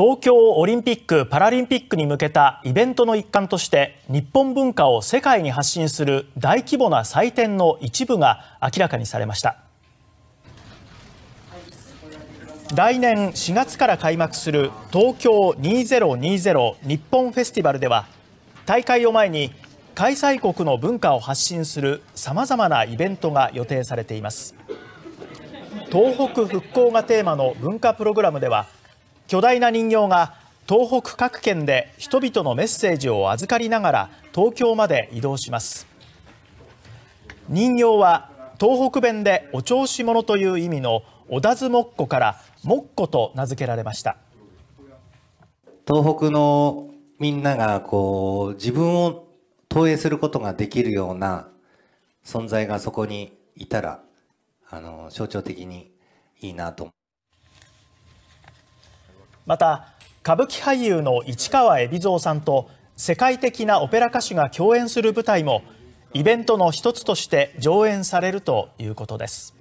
東京オリンピック・パラリンピックに向けたイベントの一環として日本文化を世界に発信する大規模な祭典の一部が明らかにされました来年4月から開幕する東京2020日本フェスティバルでは大会を前に開催国の文化を発信するさまざまなイベントが予定されています東北復興がテーマの文化プログラムでは巨大な人形が東北各県で人々のメッセージを預かりながら東京まで移動します人形は東北弁でお調子者という意味のおだずもっこからもっこと名付けられました東北のみんながこう自分を投影することができるような存在がそこにいたらあの象徴的にいいなと。また歌舞伎俳優の市川海老蔵さんと世界的なオペラ歌手が共演する舞台もイベントの一つとして上演されるということです。